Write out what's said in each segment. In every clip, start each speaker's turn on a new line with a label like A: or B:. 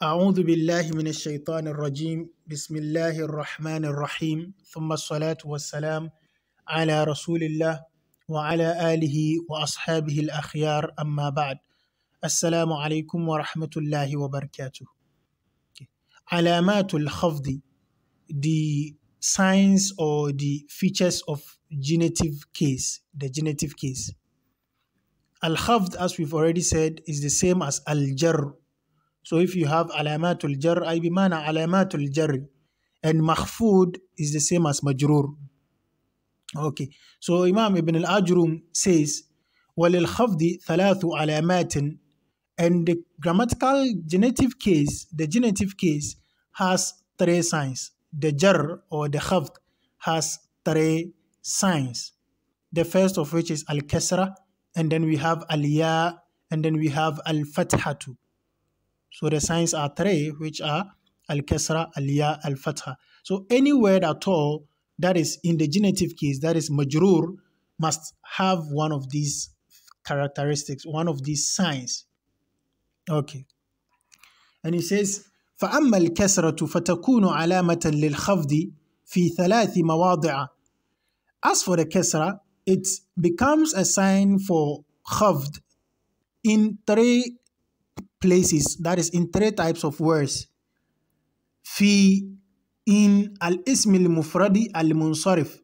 A: أعوذ بالله من الشيطان الرجيم بسم الله الرحمن الرحيم ثم الصلاة والسلام على رسول الله وعلى آله وأصحابه الأخيار أما بعد السلام عليكم ورحمة الله وبركاته علامات الخفض the signs or the features of genitive case the genitive case الخفض as we've already said, is the same as الجر So if you have alamatul jar, ay bimana alamatul jar, and mahfud is the same as majrur. Okay, so Imam Ibn al-Ajrum says, khafdi ثَلَاثُ عَلَامَاتٍ And the grammatical genitive case, the genitive case has three signs. The jar or the khafd has three signs. The first of which is al-kasra, and then we have al-ya, and then we have al-fathatu. So the signs are three, which are al-kasra, al-ya, al-fatha. So any word at all that is in the genitive case, that is majrur, must have one of these characteristics, one of these signs. Okay. And he says, فأما الكسرة فتكون علامة للخفض في ثلاث مواضع. As for the kasra, it becomes a sign for khafd in three places, that is, in three types of words. Fi in al-ism al-mufradi al-munsarif.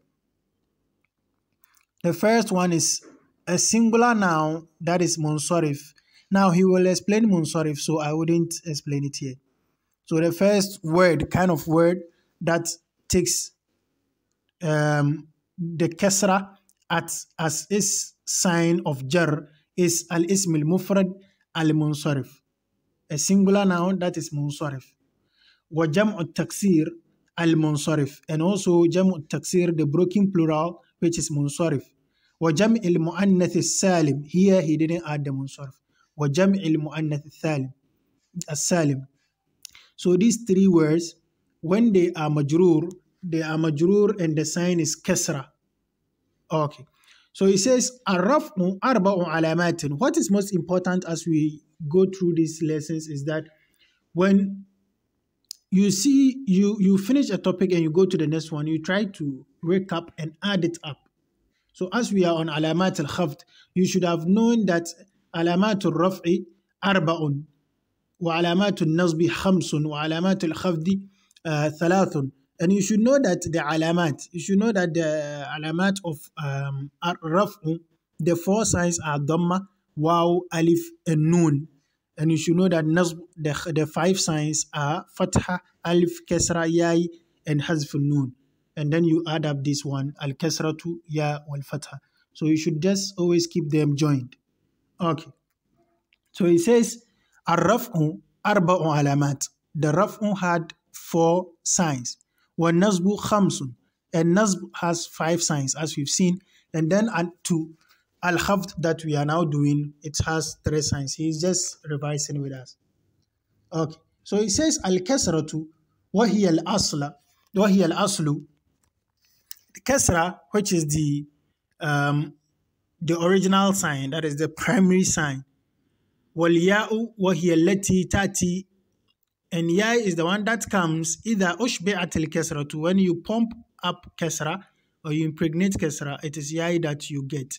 A: The first one is a singular noun that is munsarif. Now he will explain munsarif, so I wouldn't explain it here. So the first word, kind of word that takes um, the kesra at as its sign of jar is al-ism al-mufrad al-munsarif, a singular noun that is munsarif. Wa jam'u taksir al-munsarif, and also jam'u taksir, the broken plural, which is munsarif. Wa al mu'annath salim, here he didn't add the munsarif. Wa al mu'annath salim, salim. So these three words, when they are majrur, they are majrur and the sign is kasra. Okay. So he says, alamatin. What is most important as we go through these lessons is that when you see you you finish a topic and you go to the next one, you try to recap and add it up. So as we are on alamat al-khaft, you should have known that alamat al-raf'i arba'un wa alamat al-nasbi khamsun wa alamat al-khafdi uh, thalathun. And you should know that the alamat, you should know that the alamat of um, raf'u, the four signs are dhamma, waw, alif, and nun. And you should know that nasb, the, the five signs are fatha, alif, kasra, yai, and hazf, nun. And then you add up this one, al to ya, wal fatha. So you should just always keep them joined. Okay. So it says, al raf'u arba'u alamat. The raf'u had four signs. وَالنَّصْبُ khamsun And nasb has five signs, as we've seen. And then to al-khafd that we are now doing, it has three signs. He's just revising with us. Okay. So he says al-kasratu Asla, الْأَصْلَ وَهِيَ الْأَصْلُ The kasra, which is the um, the original sign, that is the primary sign. وَالْيَاءُ وَهِيَ الَّتِي Tati. And ya is the one that comes either ushbi'at al-kasra to when you pump up kasra or you impregnate kasra, it is ya that you get.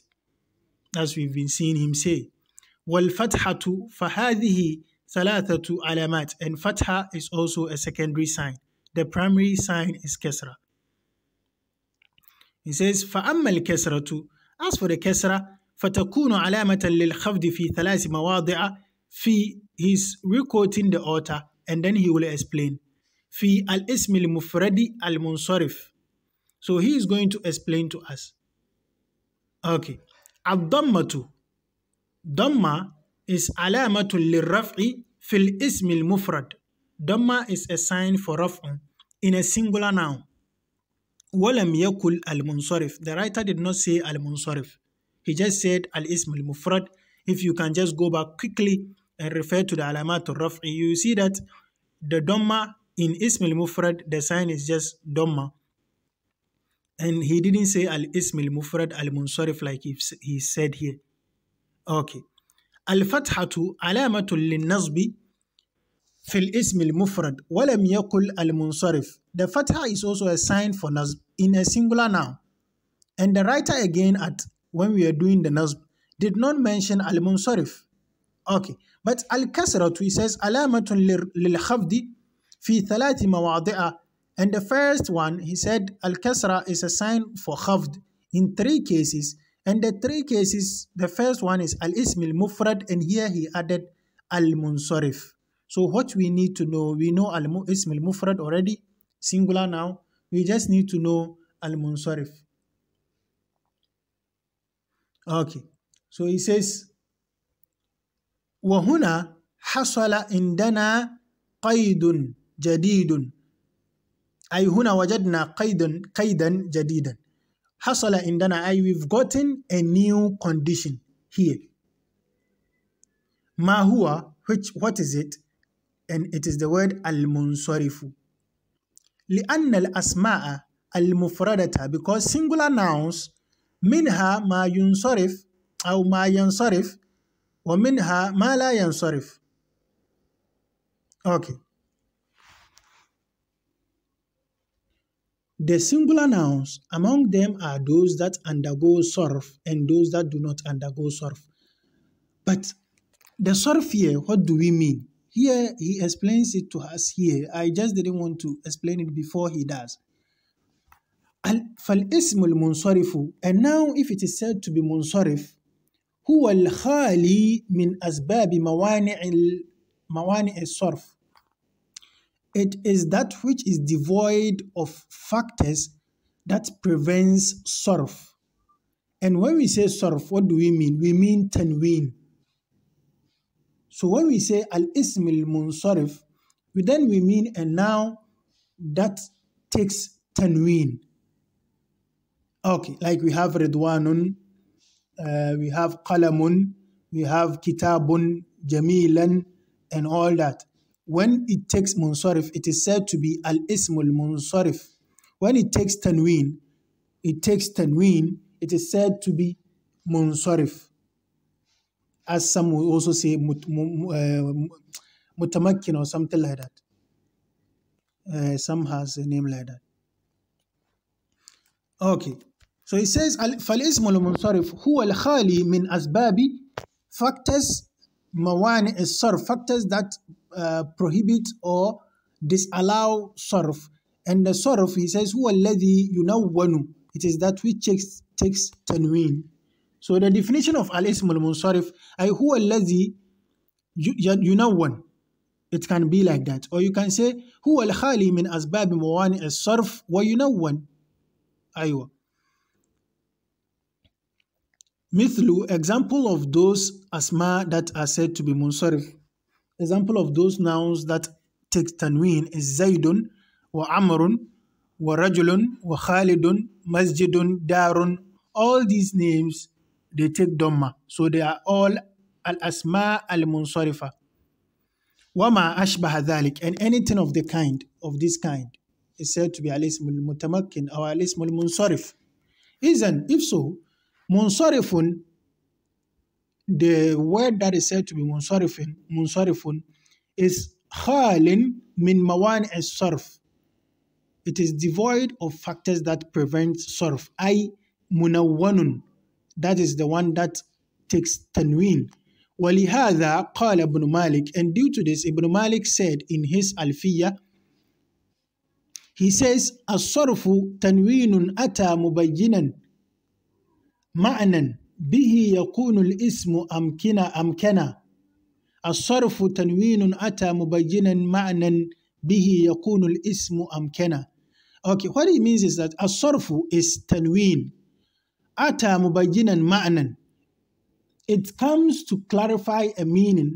A: As we've been seeing him say. وَالْفَتْحَةُ فَهَذِهِ ثَلَاثَةُ alamat, And fatha is also a secondary sign. The primary sign is kasra. He says, فَأَمَّا to." As for the kasra, فتكون علامة للخفض في ثلاث مواضع fi he's re-quoting the author and then he will explain fi al ismil mufradi al munsarif so he is going to explain to us okay ad-dammatu damma is alamatul lirraf'i fil ismil mufrad damma is a sign for raf'un in a singular noun walam yakul al munsarif the writer did not say al munsarif he just said al ismil mufrad if you can just go back quickly and refer to the alamat al-raf'i, you see that the Dhamma in Ism al-Mufrad, the sign is just Dhamma. And he didn't say al-Ism al-Mufrad al-Munsarif like he, he said here. Okay. الفتحة nasbi fil ismil mufrad المفرد ولم al-munsarif. The fatha is also a sign for nasb in a singular noun. And the writer again at when we are doing the nasb did not mention al-munsarif. Okay, but al-kasratu, he says, alamatun lil-khafdi fi thalathi mawadi'a. And the first one, he said, al-kasra is a sign for khafd in three cases. And the three cases, the first one is al ismil mufrad and here he added al-munsarif. So what we need to know, we know al ismil mufrad already, singular now. We just need to know al-munsarif. Okay. So he says, وهنا حصل عندنا قيد جديد أي هنا وجدنا قيدا قيدا جديدا حصل عندنا أي we've gotten a new condition here ما هو which what is it and it is the word المنصرف لأن الأسماء المفردة because singular nouns منها ما ينصرف أو ما ينصرف ومنها ما لا ينصرف okay The singular nouns among them are those that undergo surf and those that do not undergo surf. But the sorf here, what do we mean? Here he explains it to us here. I just didn't want to explain it before he does. Fal ismul munsarifu. And now if it is said to be munsarif, هو الخالي من أسباب موانع موانع الصرف. It is that which is devoid of factors that prevents surf. And when we say surf, what do we mean? We mean tanween. So when we say al-ism al-munsarif, we then we mean a noun that takes tanween. Okay, like we have Ridwanun, uh, we have qalamun, we have kitabun, jamilan, and all that. When it takes munsarif, it is said to be al ismul munsarif. When it takes tanween, it takes tanween, it is said to be munsarif. As some will also say mut, uh, or something like that. Uh, some has a name like that. Okay, so he says, فالاسم المنصرف هو الخالي من أسباب factors موانع الصرف factors that uh, prohibit or disallow صرف and the صرف he says هو الذي ينون it is that which takes, takes تنوين so the definition of al-ism al-munsarif أي هو الذي ينون it can be like that or you can say هو الخالي من أسباب موانع الصرف وينون أيوه Mithlu, example of those asma that are said to be munsarif. Example of those nouns that take tanween is Zaidun, wa Amrun, wa Rajulun, wa Khalidun, Masjidun, Darun. All these names, they take Dhamma. So they are all al-asma al-munsarifa. Wama ashbaha dhalik, and anything of the kind, of this kind, is said to be al-ism al-mutamakkin or al-ism al-munsarif. Isn't, if so, Munsorifun, the word that is said to be munsorifun, munsorifun is khalin min mawan surf. It is devoid of factors that prevent surf. I munawwanun. That is the one that takes tanween. Walihada قال ابن Malik and due to this Ibn Malik said in his Alfiya he says الصرف تنوين ata مبينا معنى به يكون الاسم أمكنا أمكنا الصرف تنوين أتى مبينا معنى به يكون الاسم أمكنا Okay, what it means is that الصرف is تنوين أتى مبينا معنى It comes to clarify a meaning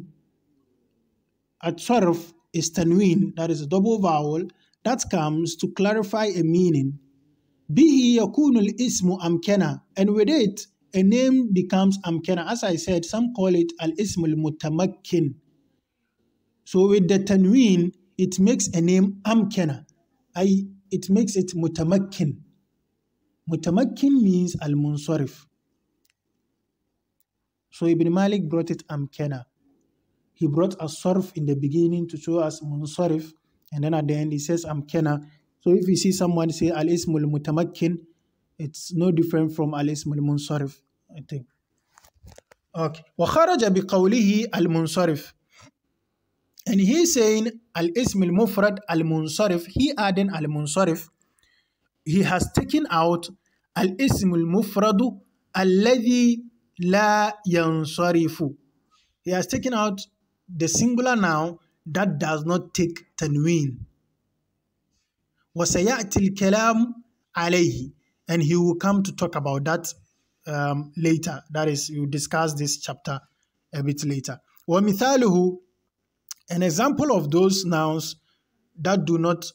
A: الصرف is tanween, that is a double vowel, that comes to clarify a meaning Bihi yakunul ismu amkena, And with it, a name becomes amkena. As I said, some call it al ismul mutamakkin. So with the tanween, it makes a name amkena. I, it makes it mutamakkin. Mutamakkin means al munsarif. So Ibn Malik brought it amkena. He brought a surf in the beginning to show us munsarif. And then at the end, he says amkena. So if you see someone say al ismul mutamakkin, it's no different from al ismul munsarif, I think. Okay. وخرج بقوله المنصرف and he's saying al ismul mufrad al munsarif he adding al munsarif he has taken out al ism al mufrad la yansarifu he has taken out the singular noun that does not take tanween وَسَيَأْتِي الْكَلَامُ عَلَيْهِ And he will come to talk about that um, later. That is, you discuss this chapter a bit later. وَمِثَالُهُ An example of those nouns that do not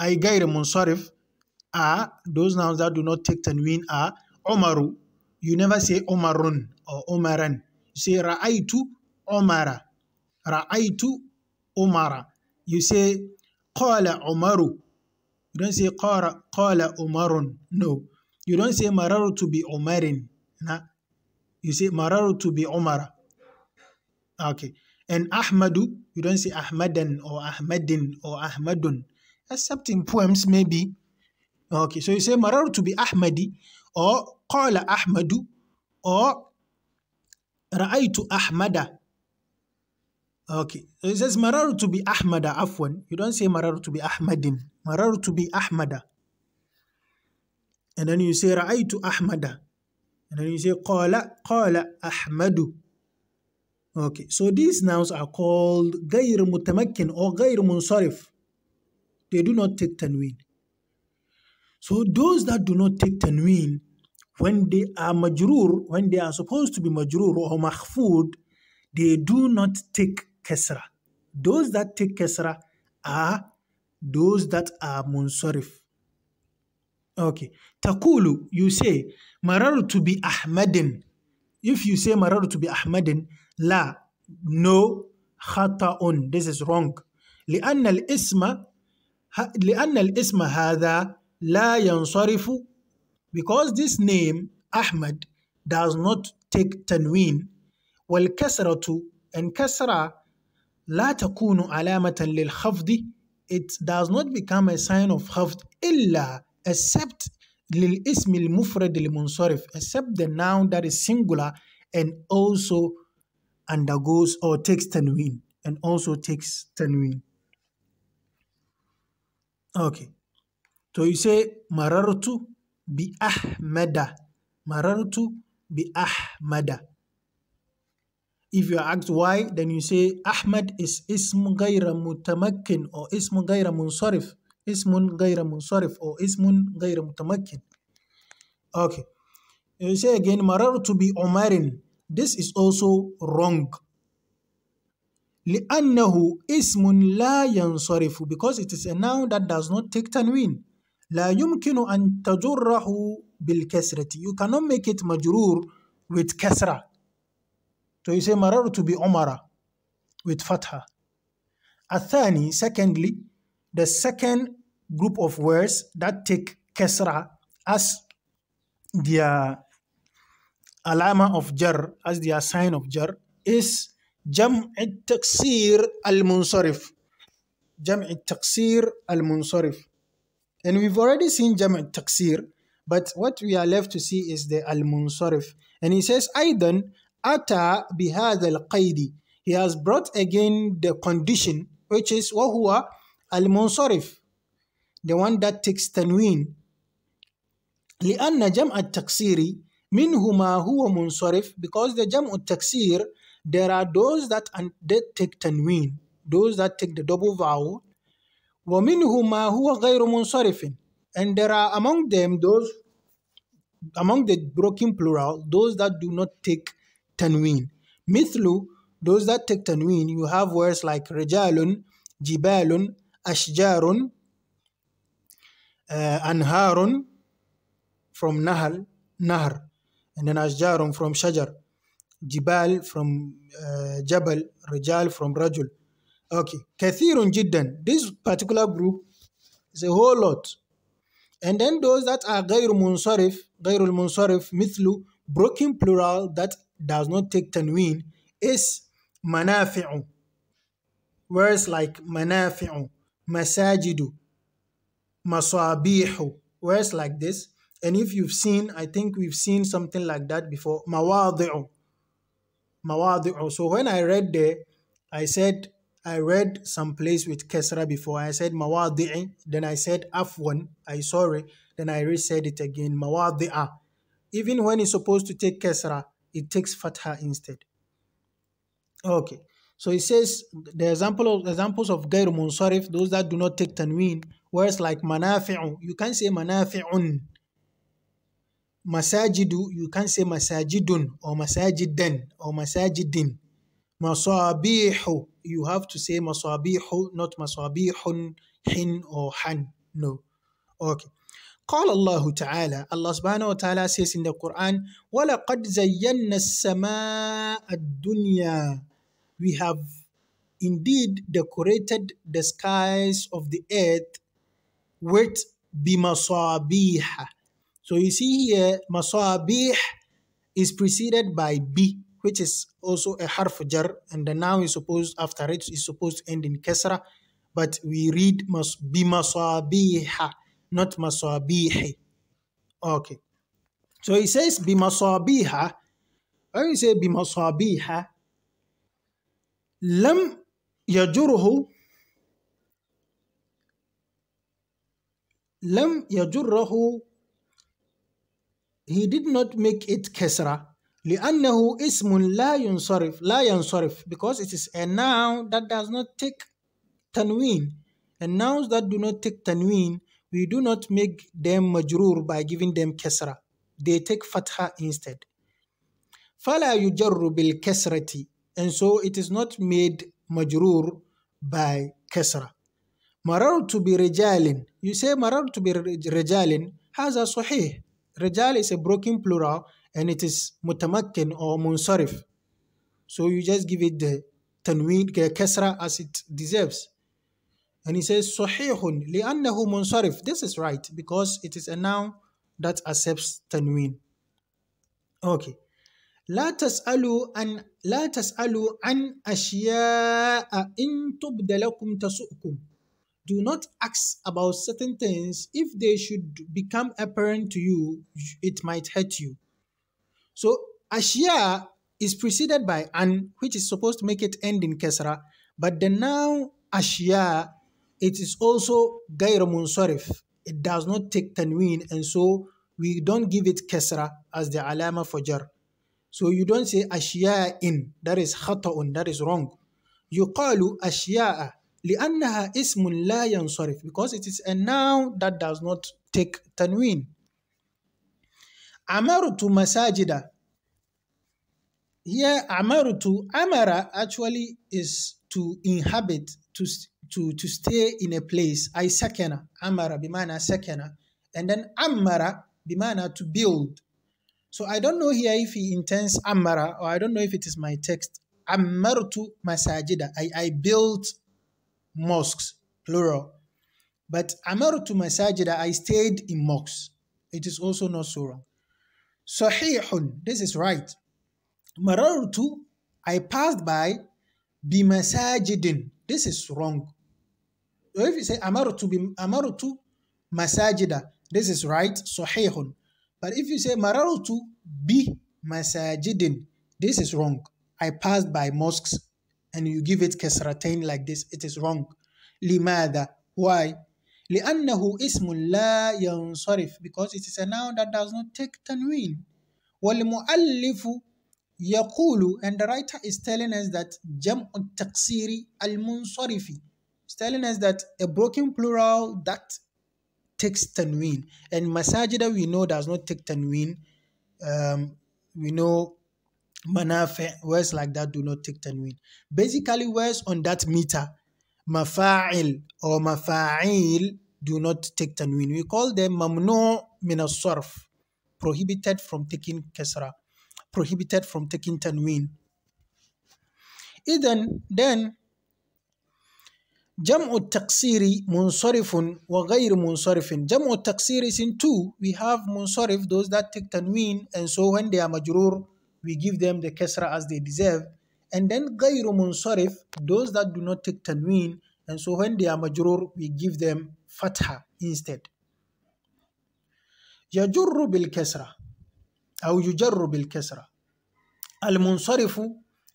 A: أي غير منصرف are, those nouns that do not take tanween are عمرُ You never say عمرٌ or عمرًا. You say رأيتُ عمرًا. رأيتُ عمرًا. You say قال عمرُ you don't say qara, qala umarun. No. You don't say mararu to be umarin. Nah. You say mararu to be umara. Okay. And ahmadu, you don't say ahmadan or ahmadin or ahmadun. Except in poems maybe. Okay. So you say mararu to be ahmadi or qala ahmadu or ra'aytu ahmada. Okay. So it says mararu to be ahmada afwan. You don't say mararu to be ahmadin. Marartu bi Ahmada. And then you say Ra'aytu Ahmada. And then you say Qala, Qala Ahmadu. Okay, so these nouns are called غير متمكن or غير munsarif They do not take tanween. So those that do not take tanween, when they are majrur, when they are supposed to be majrur or mahfud, they do not take kasra. Those that take kasra are those that are munsorif. Okay. Takulu, you say, mararu to be Ahmadin. If you say mararu to be Ahmadin, la, no, khata'un. This is wrong. لأن الاسم لأن الاسم هذا لا ينصرف because this name Ahmad does not take tanween والكسرة and كسرة لا تكون علامة للخفض it does not become a sign of haft illa except lil ismil mufrad lil munsarif except the noun that is singular and also undergoes or takes tanween and also takes tanween okay so you say marartu bi ahmada marartu bi ahmada if you are asked why, then you say Ahmad is ism ghayra mutamakkin or ism ghayra munsarif. ism ghayra munsarif or ism ghayra mutamakkin. Okay. You say again, marar to be Omarin. This is also wrong. لأنه اسم لا ينصرف because it is a noun that does not take tanwin لا يمكن أن تجره بالكسرة you cannot make it مجرور with كسرة So you say marar to be umara with fatha. Athani, secondly, the second group of words that take kesra as their alama of jar, as their sign of jar, is jam' taqsir al-munsarif. Jam' taqsir al-munsarif. And we've already seen jam' taqsir, but what we are left to see is the al-munsarif. And he says, Aidan, ata بهذا Qaidi, he has brought again the condition which is al المنصرف the one that takes تنوين لأن جمع التكسير منه هو منصرف because the جمع taksir, there are those that, that take tanween, those that take the double vowel ومنه هو غير منصرف and there are among them those among the broken plural those that do not take tanween. Mithlu, those that take tanween, you have words like rijalun, jibalun, ashjarun, uh, anharun from nahal, nahar, and then ashjarun from shajar, jibal from uh, jabal, rijal from rajul. Okay, kathirun jiddan. This particular group is a whole lot. And then those that are Gairul منصرف, Gairul المنصرف, Mithlu, broken plural that does not take tanween is manafi'u. Words like manafi'u, masajidu, masabihu, words like this. And if you've seen, I think we've seen something like that before, mawadi'u. Mawadi'u. So when I read there, I said, I read some place with kasra before. I said mawadi'i, then I said afwan, I sorry, then I re-said it again, mawadi'a. Even when it's supposed to take kasra it takes fatha instead. Okay, so it says the example of examples of غير منصرف, those that do not take tanween, words like manafi'u, you can't say manafi'un. Masajidu, you can't say masajidun or masajidan or masajidin. Masabihu, you have to say masabihu, not masabihun, hin or han. No. Okay. قال الله تعالى الله سبحانه وتعالى says in the Quran وَلَقَدْ زَيَّنَّا السَّمَاءَ الدُّنْيَا We have indeed decorated the skies of the earth with بِمَصَابِيحَ So you see here مَصَابِيح is preceded by B which is also a harf jar and the noun is supposed after it is supposed to end in kasra but we read بِمَصَابِيحَ not masabihi. Okay. So he says bimasabiha. When you say masabiha? lam yajurhu lam yajurhu he did not make it kasra لأنه اسم لا ينصرف لا ينصرف because it is a noun that does not take tanwin. and nouns that do not take tanwin. We do not make them majrur by giving them kasra. They take fatha instead. Fala yujarru bil kasrati. And so it is not made majrur by kasra. to be rijalin. You say to be rijalin. Haza sahih. Rijal is a broken plural and it is mutamakkin or munsarif. So you just give it the tanween, the kasra as it deserves. And he says, Sahihun li'annahu munsarif. This is right because it is a noun that accepts tanween. Okay. لا تسألوا عن لا تسألوا عن أشياء إن تبد لكم Do not ask about certain things if they should become apparent to you, it might hurt you. So ashia is preceded by an, which is supposed to make it end in kasra, but the noun ashia it is also غير منصرف it does not take tanween and so we don't give it kesra as the alama for jar so you don't say in that is khata'un that is wrong يقال أشياء لأنها اسم لا ينصرف because it is a noun that does not take tanween عمرت masajida. here amarutu amara actually is to inhabit to to, to stay in a place. I sakana, amara, bimana sakana. And then amara, bimana, to build. So I don't know here if he intends amara, or I don't know if it is my text. Amartu masajida. I, I built mosques, plural. But amartu masajida, I stayed in mosques. It is also not so wrong. Sahihun, this is right. Marartu, I passed by bimasajidin. This is wrong if you say to be amaru to masajida, this is right, sahihun. But if you say to be masajidin, this is wrong. I passed by mosques and you give it kasratain like this, it is wrong. Limada, why? لأنه اسم لا ينصرف because it is a noun that does not take tanween. والمؤلف يقول and the writer is telling us that جمع التقصير المنصرف telling us that a broken plural that takes tanwin and masajida we know does not take tanwin. um, we know manafe words like that do not take tanwin. basically words on that meter mafa'il or mafa'il do not take tanwin. we call them mamno minasurf, prohibited from taking kasra prohibited from taking tanwin. Even then جمع التقصير منصرف وغير منصرف جمع التقصير is in two we have منصرف those that take تنوين and so when they are مجرور we give them the كسرة as they deserve and then غير منصرف those that do not take تنوين and so when they are مجرور we give them فتحة instead يجر بالكسرة أو يجر بالكسرة المنصرف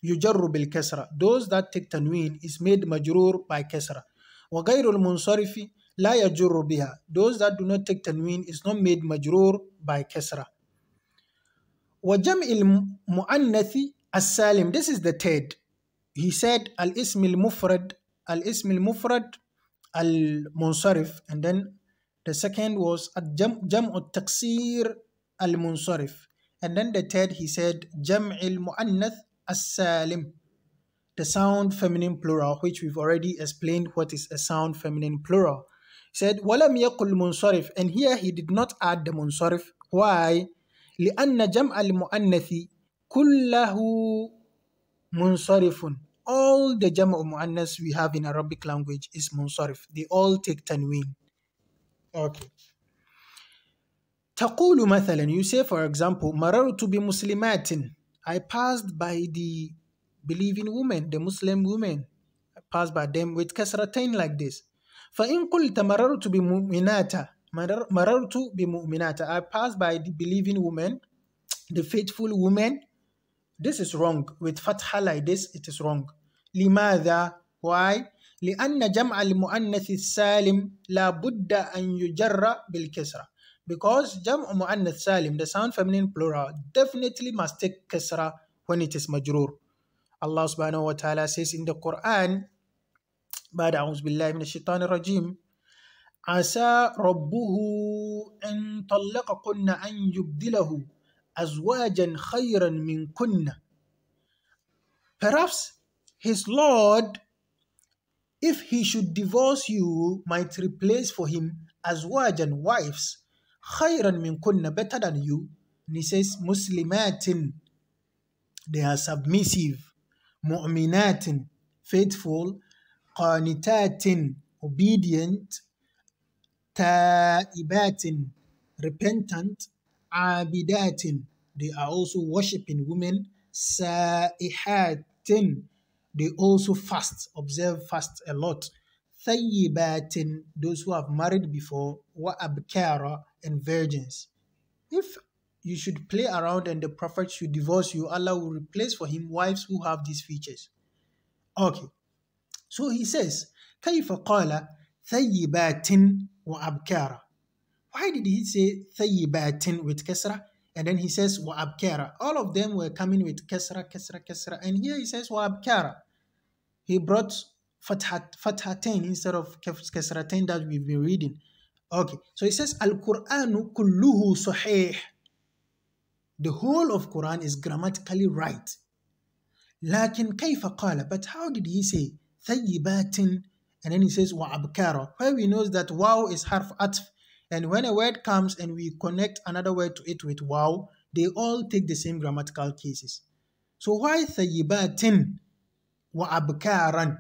A: يجر بالكسرة those that take تنوين is made مجرور by كسرة وغير المنصرف لا يجر بها those that do not take تنوين is not made مجرور by كسرة وجمع المؤنث السالم this is the third he said الاسم المفرد الاسم المفرد المنصرف and then the second was جمع التقصير المنصرف and then the third he said جمع المؤنث as the sound feminine plural, which we've already explained what is a sound feminine plural. He said, وَلَمْ يَقُلْ مُنْصَرِفْ And here he did not add the munsorif. Why? لأن جمع المؤنث كله منصرف all the jam' mu'annas we have in Arabic language is munsarif. They all take tanween. Okay. تقول مثلا you say for example مررت بمسلمات I passed by the believing woman, the Muslim woman. I passed by them with kasratain like this. فَإِن قُلْتَ مَرَرْتُ بِمُؤْمِنَاتَ مَرَرْتُ بِمُؤْمِنَاتَ I passed by the believing woman, the faithful woman. This is wrong. With fatha like this, it is wrong. لِمَاذَا Why? لأن جمع المؤنث السالم لا بد أن يجر بالكسرة because jam' mu'annath salim, the sound feminine plural, definitely must take kasra when it is majrur. Allah subhanahu wa ta'ala says in the Quran, بعد أعوذ بالله من الشيطان الرجيم عسى ربه أن طلقكن أن يبدله أزواجا خيرا كنا. Perhaps his Lord, if he should divorce you, might replace for him azwajan wives khayran min kunna better than you. he says, Muslimatin, they are submissive, mu'minatin, faithful, qanitatin, obedient, ta'ibatin, repentant, abidatin, they are also worshipping women, sa'ihatin, they also fast, observe fast a lot thayyibatin, those who have married before, wa abkara, and virgins. If you should play around and the prophet should divorce you, Allah will replace for him wives who have these features. Okay. So he says, كيف قال ثيبات وأبكارا Why did he say ثيبات with kasra and then he says وأبكارا All of them were coming with kasra, kasra, kasra, and here he says وأبكارا He brought fathat, instead of kasratain that we've been reading. Okay, so it says Al-Quranu kulluhu sahih. The whole of Quran is grammatically right. Lakin kayfa qala, but how did he say thayyibatin? And then he says wa abkara, where we know that wow is harf atf. And when a word comes and we connect another word to it with wow, they all take the same grammatical cases. So why thayyibatin wa abkaran?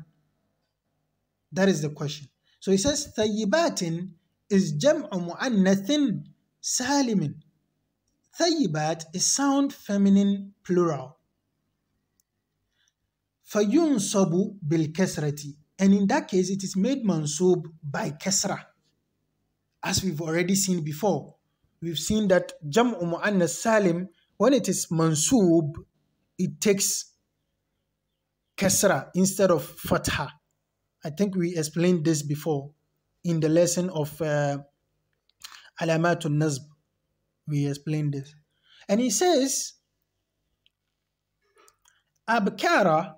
A: That is the question. So he says, Thayyibatin is jam'u mu'annathin salimin. Thayyibat is sound feminine plural. Fayunsabu bil kasrati. And in that case, it is made mansub by kasra. As we've already seen before, we've seen that jam'u mu'annath salim, when it is mansub, it takes kasra instead of fatha. I think we explained this before in the lesson of uh, Alamatun Nazb. We explained this. And he says, Abkara,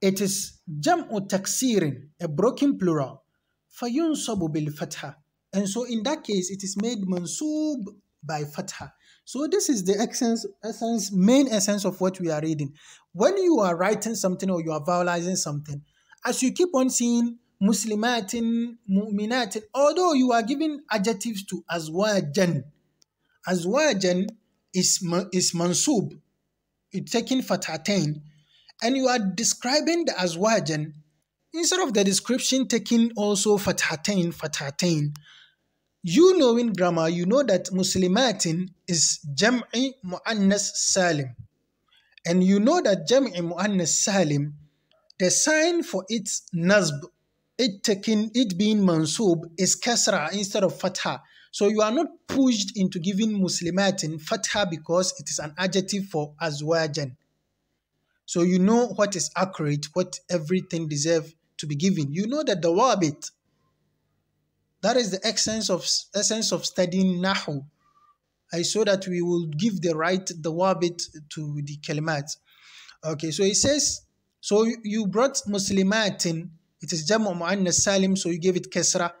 A: it is jam'u taksirin, a broken plural, fayunsabu bil fatha. And so in that case, it is made mansub by fatha. So this is the essence, essence, main essence of what we are reading. When you are writing something or you are vowelizing something, as you keep on seeing muslimatin, mu'minatin, although you are giving adjectives to azwajan, azwajan is, is mansub, it's taking fatatain, and you are describing the azwajan, instead of the description taking also fatatain, fatatain, you know in grammar, you know that muslimatin is jam'i mu'annas salim. And you know that jam'i mu'annas salim the sign for its nasb, it taking it being mansub is kasra instead of fatha. So you are not pushed into giving muslimatin fatha because it is an adjective for azwajan. So you know what is accurate, what everything deserve to be given. You know that the wabit. That is the essence of essence of studying nahu. I saw that we will give the right the wabit to the kalimat. Okay, so it says so you, brought brought muslimatin, it is jamu mu'annas salim, so you gave it Mu'aminat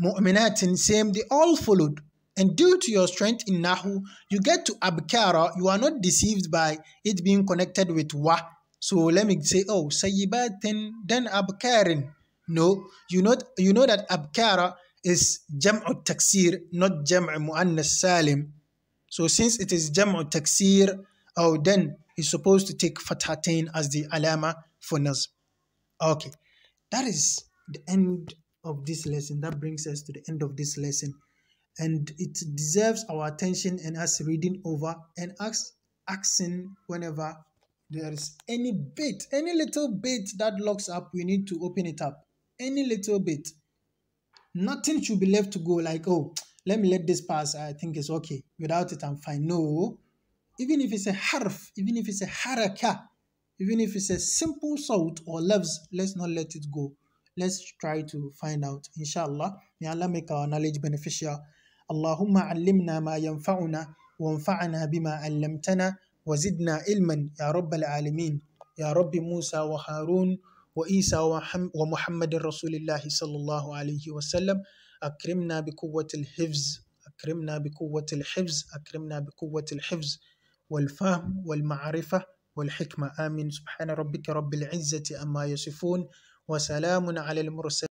A: Mu'minatin, same, they all followed. And due to your strength in Nahu, you get to abkara, you are not deceived by it being connected with wa. So let me say, oh, sayyibatin, then abkarin. No, you know, you know that abkara is jam'u taksir, not jam'u mu'annas salim. So since it is jam'u taksir, oh, then is supposed to take fathatain as the alama for Nas. Okay, that is the end of this lesson. That brings us to the end of this lesson. And it deserves our attention and us reading over and ask, asking whenever there is any bit, any little bit that locks up, we need to open it up. Any little bit. Nothing should be left to go like, oh, let me let this pass. I think it's okay. Without it, I'm fine. No, even if it's a harf, even if it's a haraka, even if it's a simple salt or loves, let's not let it go. Let's try to find out, inshallah. May Allah make our knowledge beneficial. Allahumma alimna ma yanfa'una wa anfa'na bima allamtana wa zidna ilman ya Rabbi rabbal alamin ya rabbi Musa wa Harun wa Isa wa Muhammad Rasulullah sallallahu alayhi wasallam. akrimna bi quwwatil hifz akrimna bi quwwatil hifz akrimna bi quwwatil hifz hifz والفهم والمعرفة والحكمة آمين سبحان ربك رب العزة أما يصفون وسلام على المرسلين